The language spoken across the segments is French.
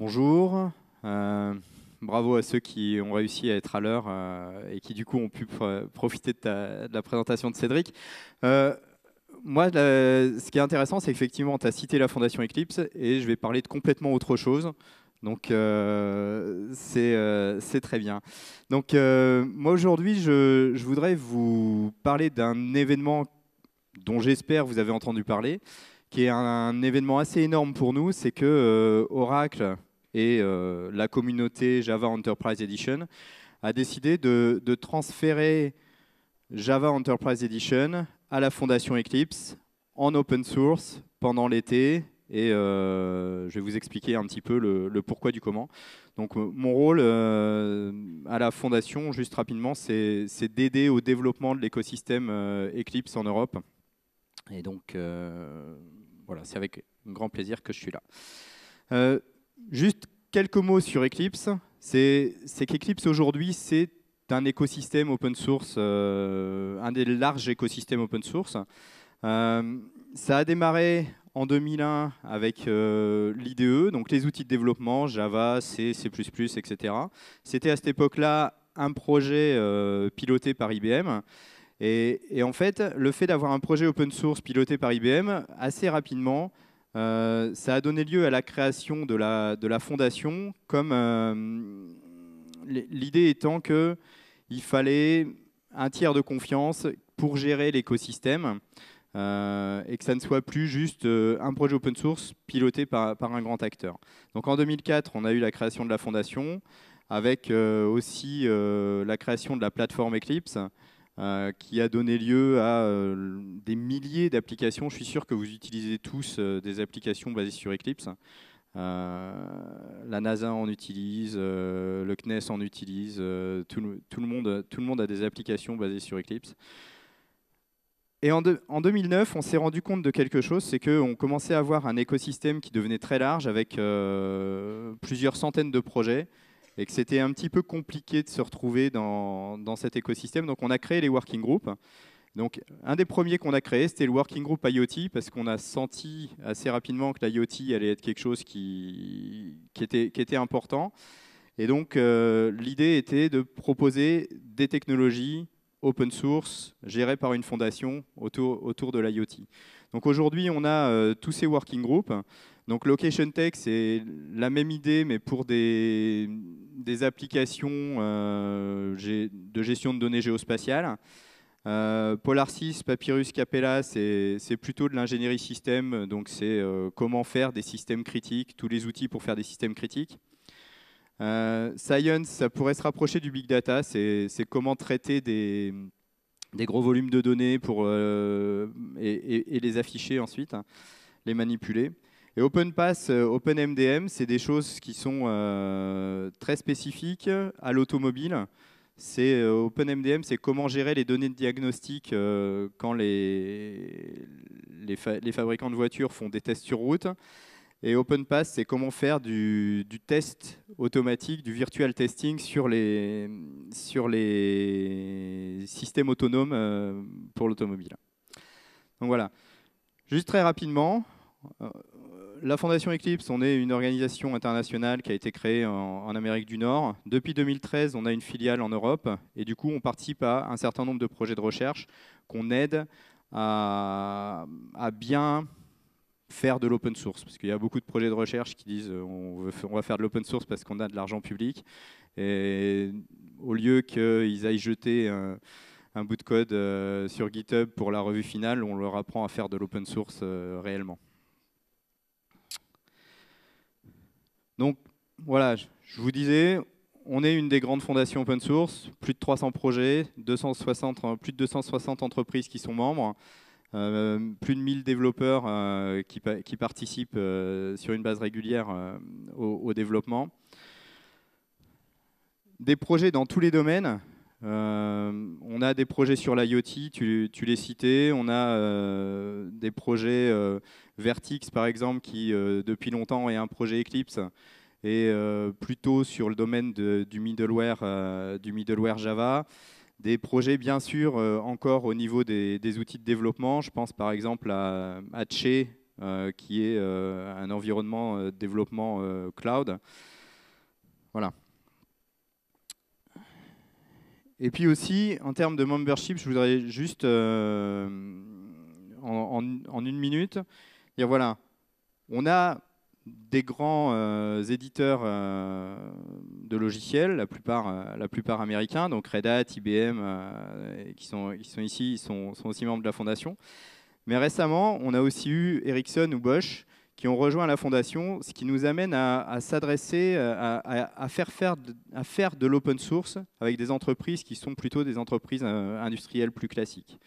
Bonjour. Euh, bravo à ceux qui ont réussi à être à l'heure euh, et qui du coup ont pu profiter de, la présentation de Cédric. Euh, moi, ce qui est intéressant, c'est effectivement, tu as cité la Fondation Eclipse et je vais parler de complètement autre chose. Donc, c'est très bien. Donc, moi, aujourd'hui, je, voudrais vous parler d'un événement dont j'espère vous avez entendu parler, qui est un événement assez énorme pour nous. C'est que Oracle, et euh, la communauté Java Enterprise Edition a décidé de, transférer Java Enterprise Edition à la fondation Eclipse en open source pendant l'été et euh, je vais vous expliquer un petit peu le, pourquoi du comment. Donc euh, mon rôle à la fondation, juste rapidement, c'est d'aider au développement de l'écosystème Eclipse en Europe. Et donc voilà, c'est avec grand plaisir que je suis là. Juste quelques mots sur Eclipse. C'est qu'Eclipse aujourd'hui, c'est un écosystème open source, euh, un des larges écosystèmes open source. Euh, ça a démarré en 2001 avec euh, l'IDE, donc les outils de développement, Java, C, C++, etc. C'était à cette époque-là un projet piloté par IBM. Et, et, en fait, le fait d'avoir un projet open source piloté par IBM, assez rapidement, euh, ça a donné lieu à la création de la, fondation, comme euh, l'idée étant qu'il fallait un tiers de confiance pour gérer l'écosystème euh, et que ça ne soit plus juste un projet open source piloté par, par, un grand acteur. Donc en 2004, on a eu la création de la fondation, avec aussi la création de la plateforme Eclipse, euh, qui a donné lieu à euh, des milliers d'applications. Je suis sûr que vous utilisez tous euh, des applications basées sur Eclipse. la NASA en utilise, le CNES en utilise, tout le, monde, tout, le, monde, a des applications basées sur Eclipse. Et en, en 2009, on s'est rendu compte de quelque chose, c'est qu'on commençait à avoir un écosystème qui devenait très large avec plusieurs centaines de projets et que c'était un petit peu compliqué de se retrouver dans, dans, cet écosystème. Donc on a créé les working groups. Donc un des premiers qu'on a créé, c'était le working group IoT, parce qu'on a senti assez rapidement que l'IoT allait être quelque chose qui, qui, était, qui était important. Et donc euh, l'idée était de proposer des technologies open source gérées par une fondation autour, autour de l'IoT. Donc aujourd'hui, on a euh, tous ces working groups. Donc Location Tech, c'est la même idée, mais pour des, applications euh, de gestion de données géospatiales. Euh, Papyrus, Capella, c'est plutôt de l'ingénierie système, donc c'est euh, comment faire des systèmes critiques, tous les outils pour faire des systèmes critiques. Euh, Science, ça pourrait se rapprocher du big data, c'est comment traiter des, gros volumes de données pour, et, les afficher ensuite, hein, les manipuler. Et OpenPass, euh, OpenMDM, c'est des choses qui sont euh, très spécifiques à l'automobile. C'est euh, OpenMDM, c'est comment gérer les données de diagnostic quand les, les, fabricants de voitures font des tests sur route. Et OpenPass, c'est comment faire du, test automatique, du virtual testing sur les, sur les systèmes autonomes pour l'automobile. Donc voilà. Juste très rapidement, la Fondation Eclipse, on est une organisation internationale qui a été créée en, Amérique du Nord. Depuis 2013, on a une filiale en Europe et du coup, on participe à un certain nombre de projets de recherche qu'on aide à, bien faire de l'open source, parce qu'il y a beaucoup de projets de recherche qui disent euh, on, on va faire de l'open source parce qu'on a de l'argent public, et au lieu qu'ils aillent jeter un, bout de code euh, sur GitHub pour la revue finale, on leur apprend à faire de l'open source euh, réellement. Donc voilà, je vous disais, on est une des grandes fondations open source, plus de 300 projets, euh, plus de 260 entreprises qui sont membres, euh, plus de 1000 développeurs euh, qui, participent sur une base régulière au développement. Des projets dans tous les domaines, euh, on a des projets sur l'IoT, tu, tu les citais. On a euh, des projets euh, Vertix, par exemple, qui depuis longtemps est un projet Eclipse et plutôt sur le domaine du, middleware, du middleware Java des projets, bien sûr, encore au niveau des, outils de développement. Je pense par exemple à, à qui est un environnement de développement cloud. Voilà. Et puis aussi, en termes de membership, je voudrais juste, euh, en, une minute, dire voilà, on a des grands euh, éditeurs euh, de logiciels, la plupart, la plupart américains, donc Red Hat, IBM, qui, sont, qui sont ici, ils sont, sont, aussi membres de la fondation. Mais récemment, on a aussi eu Ericsson ou Bosch qui ont rejoint la Fondation, ce qui nous amène à, s'adresser, euh, à, faire, faire, à faire de l'open source avec des entreprises qui sont plutôt des entreprises euh, industrielles plus classiques.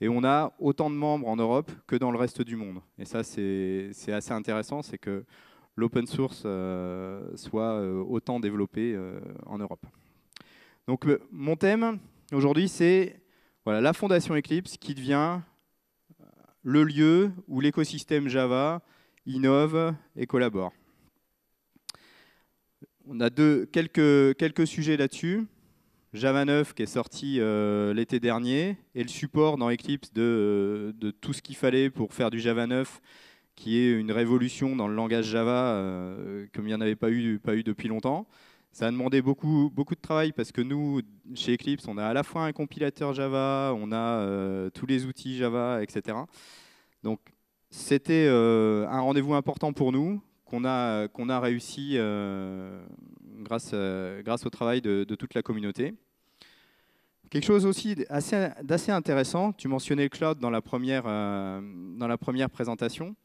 Et on a autant de membres en Europe que dans le reste du monde. Et ça, c'est assez intéressant, c'est que l'open source euh, soit autant développé en Europe. Donc mon thème aujourd'hui, c'est voilà, la fondation Eclipse qui devient le lieu où l'écosystème Java innovent et collabore. On a deux, quelques, quelques sujets là-dessus. Java 9 qui est sorti euh, l'été dernier et le support dans Eclipse de, tout ce qu'il fallait pour faire du Java 9 qui est une révolution dans le langage Java euh, comme il n'y en avait pas eu, pas eu depuis longtemps. Ça a demandé beaucoup, beaucoup de travail parce que nous, chez Eclipse, on a à la fois un compilateur Java, on a euh, tous les outils Java, etc. Donc c'était euh, un rendez-vous important pour nous, qu'on a, qu'on a réussi euh, grâce, euh, grâce au travail de, toute la communauté. Quelque chose aussi d'assez intéressant, tu mentionnais le cloud dans la première, dans la première présentation,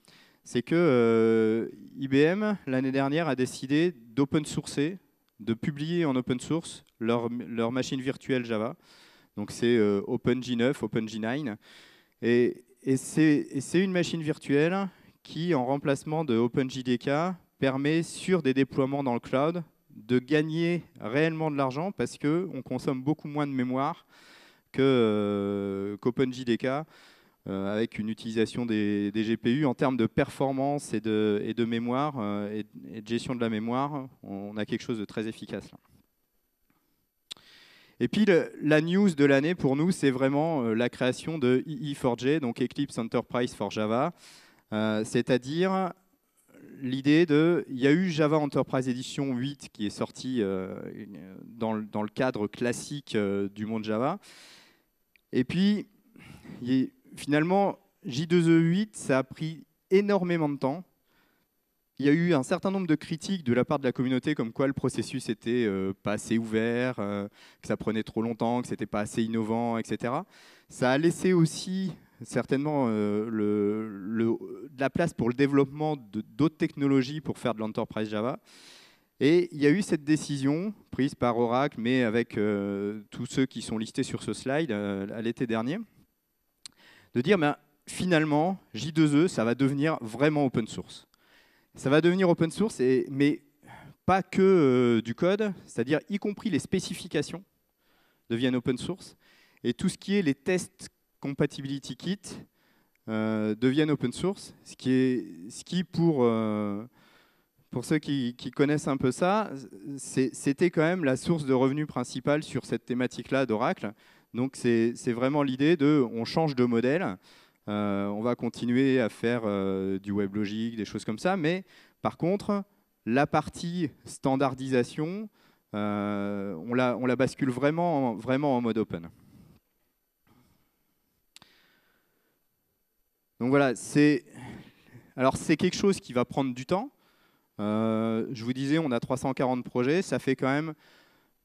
c'est que IBM, l'année dernière, a décidé d'open sourcer, de publier en open source leur, machine virtuelle Java. Donc c'est OpenJ9, OpenJ9. Et, et c'est une machine virtuelle qui, en remplacement de OpenJDK, permet sur des déploiements dans le cloud de gagner réellement de l'argent parce qu'on consomme beaucoup moins de mémoire euh, qu'OpenJDK euh, avec une utilisation des, GPU en termes de performance et de, mémoire euh, et, de gestion de la mémoire. On a quelque chose de très efficace. Là. Et puis la news de l'année pour nous, c'est vraiment euh, la création de EE4J, donc Eclipse Enterprise for Java, euh, c'est-à-dire l'idée de, il y a eu Java Enterprise Edition 8 qui est sorti euh, dans, le, cadre classique du monde Java, et puis finalement J2E8, e ça a pris énormément de temps il y a eu un certain nombre de critiques de la part de la communauté comme quoi le processus n'était euh, pas assez ouvert, euh, que ça prenait trop longtemps, que c'était pas assez innovant, etc. Ça a laissé aussi certainement euh, de la place pour le développement d'autres technologies pour faire de l'enterprise Java. Et il y a eu cette décision prise par Oracle, mais avec tous ceux qui sont listés sur ce slide à l'été dernier, de dire ben, finalement, J2E, ça va devenir vraiment open source. Ça va devenir open source, et, mais pas que euh, du code, c'est-à-dire y compris les spécifications deviennent open source, et tout ce qui est les tests compatibility kit euh, deviennent open source, ce qui, est, ce qui pour, euh, pour ceux qui, qui, connaissent un peu ça, c'était quand même la source de revenus principale sur cette thématique-là d'Oracle. Donc c'est vraiment l'idée de on change de modèle, euh, on va continuer à faire euh, du web logique, des choses comme ça, mais par contre, la partie standardisation, euh, on, la, bascule vraiment, vraiment en mode open. Donc voilà, c'est alors c'est quelque chose qui va prendre du temps. je vous disais, on a 340 projets, ça fait quand même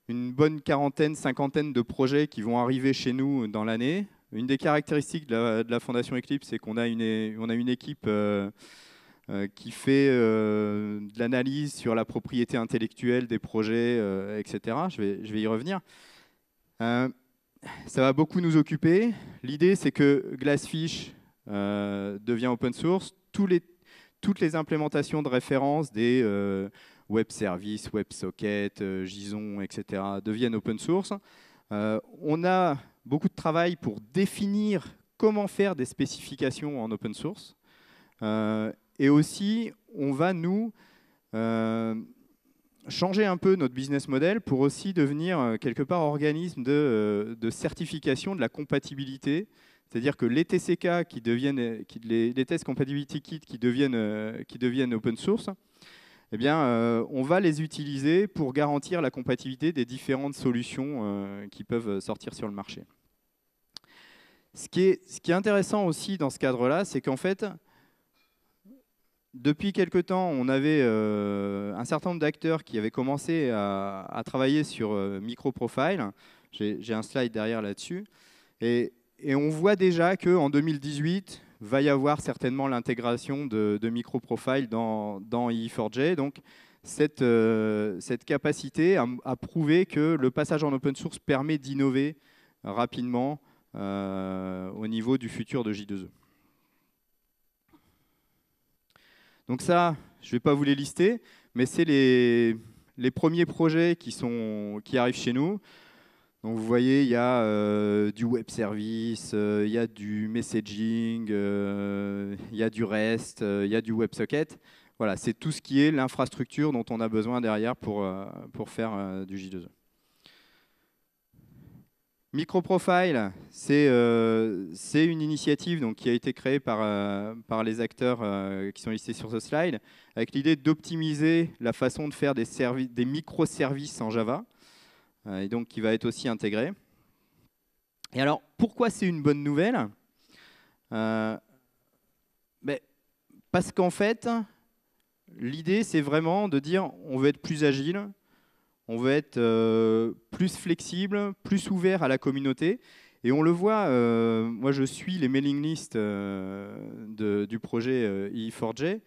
une bonne quarantaine, cinquantaine de projets qui vont arriver chez nous dans l'année. Une des caractéristiques de la, Fondation Eclipse, c'est qu'on a une, on a une équipe euh, euh, qui fait euh, de l'analyse sur la propriété intellectuelle des projets, etc. Je vais, je vais y revenir. ça va beaucoup nous occuper. L'idée, c'est que Glassfish devient open source. Tous les, toutes les implémentations de référence des web services, web sockets, JSON, etc. deviennent open source. on a beaucoup de travail pour définir comment faire des spécifications en open source. Euh, et aussi, on va nous euh, changer un peu notre business model pour aussi devenir euh, quelque part organisme de, certification de la compatibilité. C'est-à-dire que les TCK, qui deviennent, les, les, tests compatibility kit qui deviennent, qui deviennent open source, eh bien, euh, on va les utiliser pour garantir la compatibilité des différentes solutions euh, qui peuvent sortir sur le marché. Ce qui est, intéressant aussi dans ce cadre-là, c'est qu'en fait, depuis quelque temps, on avait euh, un certain nombre d'acteurs qui avaient commencé à, travailler sur MicroProfile. J'ai un slide derrière là-dessus. Et, et on voit déjà qu'en 2018, va y avoir certainement l'intégration de, micro profile dans, dans 4 e j Donc, cette, euh, capacité à, prouver que le passage en open source permet d'innover rapidement euh, au niveau du futur de J2E. Donc ça, je ne vais pas vous les lister, mais c'est les, premiers projets qui arrivent chez nous. Donc vous voyez, il y a euh, du web service, euh, il y a du messaging, euh, il y a du REST, il y a du WebSocket. Voilà, c'est tout ce qui est l'infrastructure dont on a besoin derrière pour, pour faire du J2E. Microprofile, c'est une initiative donc, qui a été créée par, par les acteurs qui sont listés sur ce slide, avec l'idée d'optimiser la façon de faire des, des microservices en Java euh, et donc qui va être aussi intégré. Et alors, pourquoi c'est une bonne nouvelle euh, ben, Parce qu'en fait, l'idée, c'est vraiment de dire on veut être plus agile, on veut être euh, plus flexible, plus ouvert à la communauté. Et on le voit, moi je suis les mailing lists du projet e 4 j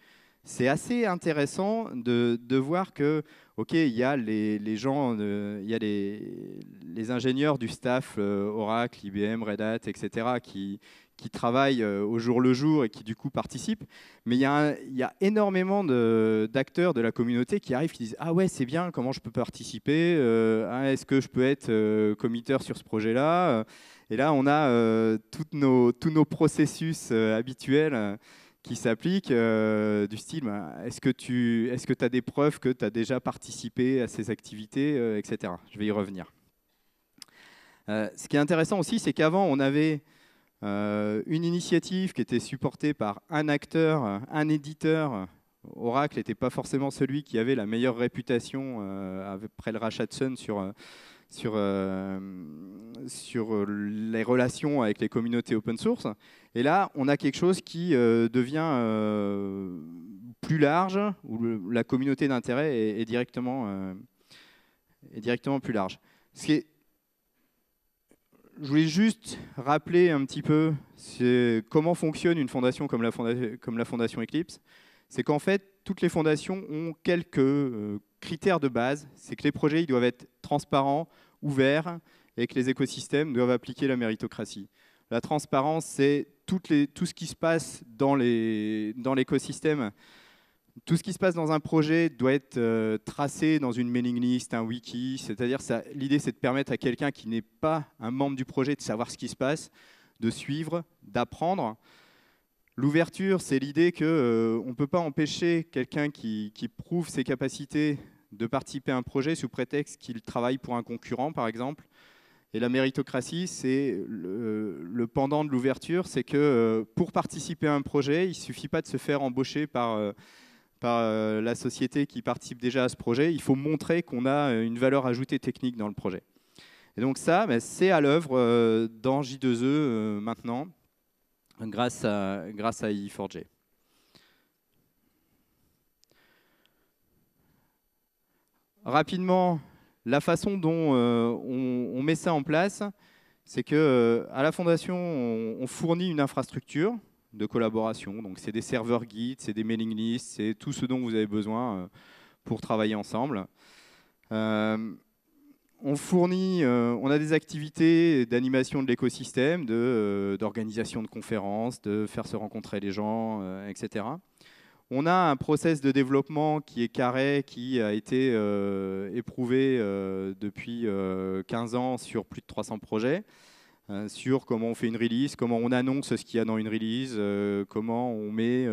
c'est assez intéressant de, voir que, ok, il y a les, gens, euh, il y a les, ingénieurs du staff euh, Oracle, IBM, Red Hat, etc., qui, travaillent euh, au jour le jour et qui du coup participent. Mais il y, a énormément d'acteurs de, la communauté qui arrivent, qui disent ah ouais c'est bien, comment je peux participer hein, Est-ce que je peux être committer sur ce projet-là Et là on a nos, tous nos processus habituels qui s'appliquent, euh, du style bah, est-ce que tu est-ce que as des preuves que tu as déjà participé à ces activités, euh, etc. Je vais y revenir. Euh, ce qui est intéressant aussi, c'est qu'avant, on avait une initiative qui était supportée par un acteur, un éditeur. Oracle n'était pas forcément celui qui avait la meilleure réputation après le rachat de Sun sur sur, euh, euh, les relations avec les communautés open source. Et là, on a quelque chose qui euh, devient plus large, où la communauté d'intérêt est, directement, plus large. Je voulais juste rappeler un petit peu comment fonctionne une fondation comme fondation, comme la Fondation Eclipse c'est qu'en fait, toutes les fondations ont quelques euh, critères de base. C'est que les projets ils doivent être transparents, ouverts, et que les écosystèmes doivent appliquer la méritocratie. La transparence, c'est tout ce qui se passe dans l'écosystème. tout ce qui se passe dans un projet doit être euh, tracé dans une mailing list, un wiki. C'est-à-dire, l'idée, c'est de permettre à quelqu'un qui n'est pas un membre du projet de savoir ce qui se passe, de suivre, d'apprendre. L'ouverture, c'est l'idée qu'on euh, on ne peut pas empêcher quelqu'un qui, prouve ses capacités de participer à un projet sous prétexte qu'il travaille pour un concurrent, par exemple. Et la méritocratie, c'est le, pendant de l'ouverture, c'est que euh, pour participer à un projet, il ne suffit pas de se faire embaucher par, euh, par la société qui participe déjà à ce projet, il faut montrer qu'on a une valeur ajoutée technique dans le projet. Et donc ça, ben, c'est à l'œuvre dans J2E maintenant grâce à, grâce à 4 e j Rapidement, la façon dont euh, on, met ça en place, c'est que euh, à la fondation, on, fournit une infrastructure de collaboration. Donc, c'est des serveurs guides, c'est des mailing lists, c'est tout ce dont vous avez besoin euh, pour travailler ensemble on fournit, euh, on a des activités d'animation de l'écosystème, euh, d'organisation de, de, conférences, de faire se rencontrer les gens, euh, etc. On a un process de développement qui est carré, qui a été éprouvé depuis 15 ans sur plus de 300 projets, sur comment on fait une release, comment on annonce ce qu'il y a dans une release, comment on met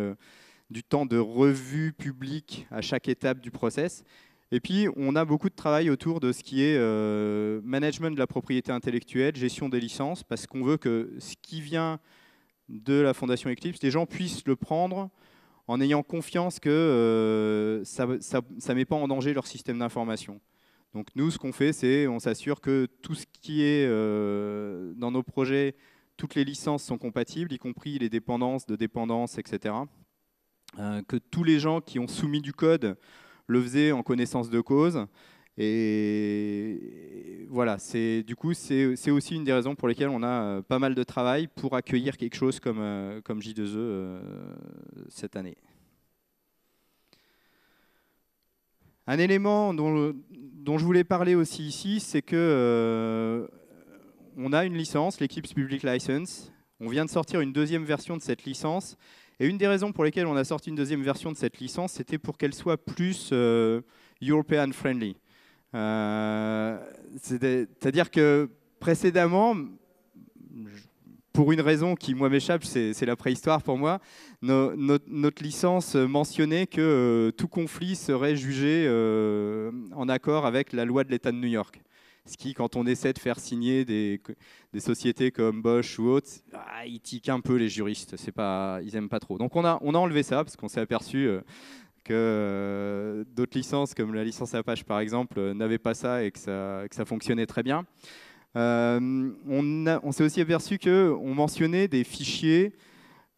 du temps de revue publique à chaque étape du process. Et puis, on a beaucoup de travail autour de ce qui est euh, management de la propriété intellectuelle, gestion des licences, parce qu'on veut que ce qui vient de la Fondation Eclipse, les gens puissent le prendre en ayant confiance que euh, ça ne met pas en danger leur système d'information. Donc nous, ce qu'on fait, c'est on s'assure que tout ce qui est euh, dans nos projets, toutes les licences sont compatibles, y compris les dépendances de dépendances, etc. que tous les gens qui ont soumis du code le faisait en connaissance de cause. Et voilà, c'est du coup c'est aussi une des raisons pour lesquelles on a euh, pas mal de travail pour accueillir quelque chose comme, euh, comme J2E euh, cette année. Un élément dont, dont, je voulais parler aussi ici, c'est que on a une licence, l'Eclipse Public License. On vient de sortir une deuxième version de cette licence et une des raisons pour lesquelles on a sorti une deuxième version de cette licence, c'était pour qu'elle soit plus euh, European friendly. Euh, c'est-à-dire que précédemment, pour une raison qui moi m'échappe, c'est la préhistoire pour moi, notre licence mentionnait que euh, tout conflit serait jugé en accord avec la loi de l'État de New York. Ce qui, quand on essaie de faire signer des, sociétés comme Bosch ou autres, ah, ils tiquent un peu les juristes. C'est pas, ils aiment pas trop. Donc on a, on a enlevé ça parce qu'on s'est aperçu euh, que euh, d'autres licences, comme la licence Apache par exemple, euh, n'avaient pas ça et que ça, ça fonctionnait très bien. on, on s'est aussi aperçu qu'on mentionnait des fichiers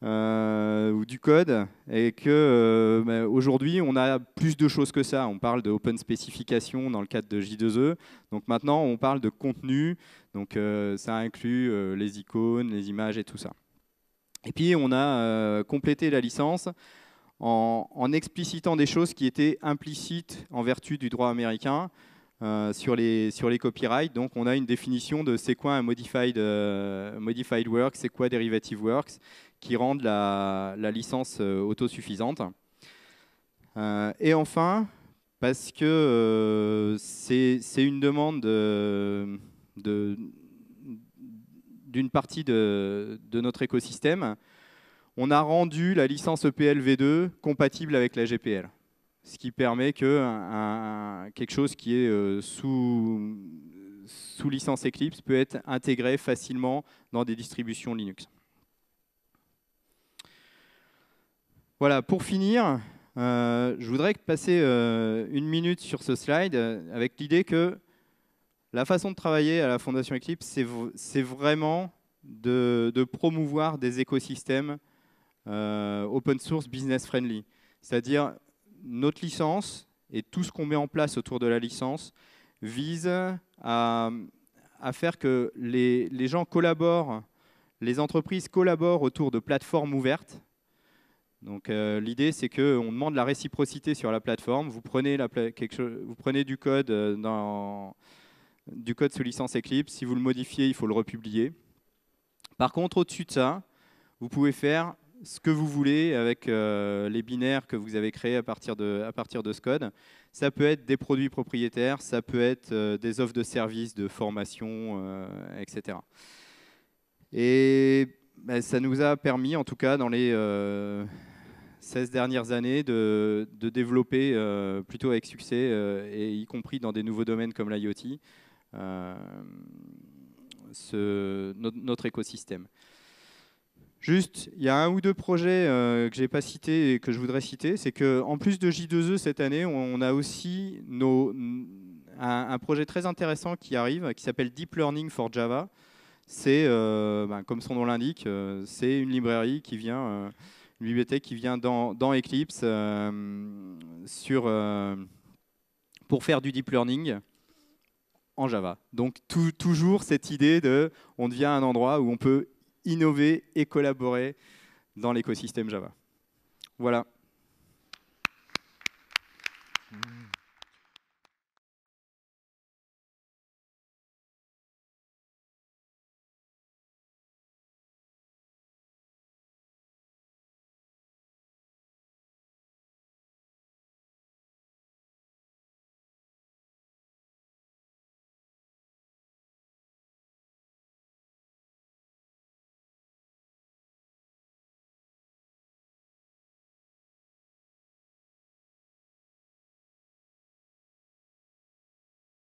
euh, ou du code, et que euh, ben, aujourd'hui on a plus de choses que ça. On parle de open dans le cadre de J2E. Donc maintenant on parle de contenu. Donc euh, ça inclut les icônes, les images et tout ça. Et puis on a complété la licence en, explicitant des choses qui étaient implicites en vertu du droit américain sur, les, sur les copyrights. Donc on a une définition de c'est quoi un modified, modified work, c'est quoi derivative works, qui rendent la, licence euh, autosuffisante. Euh, et enfin, parce que euh, c'est une demande d'une partie de, notre écosystème, on a rendu la licence EPL 2 compatible avec la GPL, ce qui permet que un, quelque chose qui est sous, sous licence Eclipse peut être intégré facilement dans des distributions Linux. Voilà, pour finir, euh, je voudrais passer euh, une minute sur ce slide euh, avec l'idée que la façon de travailler à la Fondation Eclipse, c'est vraiment de, promouvoir des écosystèmes open source business friendly. C'est-à-dire, notre licence et tout ce qu'on met en place autour de la licence vise à, faire que les gens collaborent, les entreprises collaborent autour de plateformes ouvertes donc euh, l'idée, c'est qu'on demande la réciprocité sur la plateforme. Vous prenez, du, code euh, dans, du code sous licence Eclipse. Si vous le modifiez, il faut le republier. Par contre, au-dessus de ça, vous pouvez faire ce que vous voulez avec euh, les binaires que vous avez créés à partir, de, à partir de ce code. Ça peut être des produits propriétaires, ça peut être des offres de services, de formation, etc. Et bah, ça nous a permis, en tout cas dans les 16 euh, dernières années, de, développer euh, plutôt avec succès, euh, et y compris dans des nouveaux domaines comme l'IoT, notre, écosystème. Juste, il y a un ou deux projets que je n'ai pas cités et que je voudrais citer. C'est qu'en plus de J2E cette année, on a aussi un, projet très intéressant qui arrive, qui s'appelle Deep Learning for Java, c'est, euh, bah, comme son nom l'indique, euh, c'est une librairie qui vient, euh, une bibliothèque qui vient dans, Eclipse sur, pour faire du deep learning en Java. Donc toujours cette idée de, on devient un endroit où on peut innover et collaborer dans l'écosystème Java. Voilà.